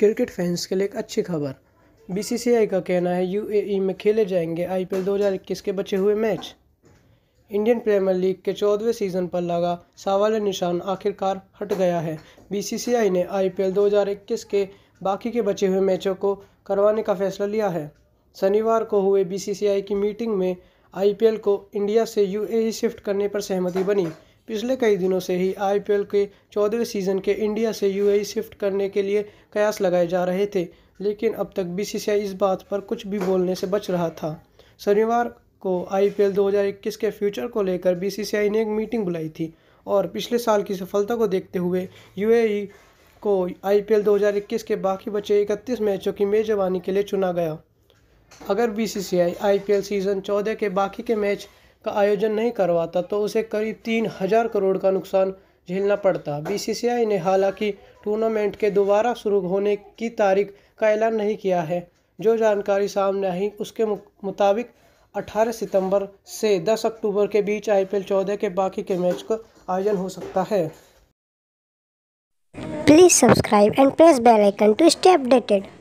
cricket fans के लिए एक अच्छी खबर बीसीसीआई का कहना है यूएई e में खेले जाएंगे आईपीएल 2021 के बचे हुए मैच इंडियन प्रीमियर लीग के चौदहवें सीजन पर लगा सवाल निशान आखिरकार हट गया है बीसीसीआई ने आईपीएल 2021 के बाकी के बचे हुए मैचों को करवाने का फैसला लिया है शनिवार को हुए बीसीसीआई की मीटिंग में आईपीएल को इंडिया से यूएई e शिफ्ट करने पर सहमति बनी पिछले कई दिनों से ही आईपीएल के चौदहवें सीजन के इंडिया से यूएई शिफ्ट करने के लिए कयास लगाए जा रहे थे लेकिन अब तक बीसीसीआई इस बात पर कुछ भी बोलने से बच रहा था शनिवार को आईपीएल 2021 के फ्यूचर को लेकर बीसीसीआई ने एक मीटिंग बुलाई थी और पिछले साल की सफलता को देखते हुए यूएई को आईपीएल 2021 के बाकी बचे 31 मैचों की मेजबानी के लिए चुना गया अगर बीसीसीआई आईपीएल सीज़न 14 के बाकी के मैच का आयोजन नहीं करवाता तो उसे करीब तीन हजार करोड़ का नुकसान झेलना पड़ता बीसीसीआई ने हालांकि टूर्नामेंट के दोबारा शुरू होने की तारीख का ऐलान नहीं किया है जो जानकारी सामने आई उसके मुताबिक 18 सितंबर से 10 अक्टूबर के बीच आईपीएल 14 के बाकी के मैच का आयोजन हो सकता है please subscribe and press bell icon to stay updated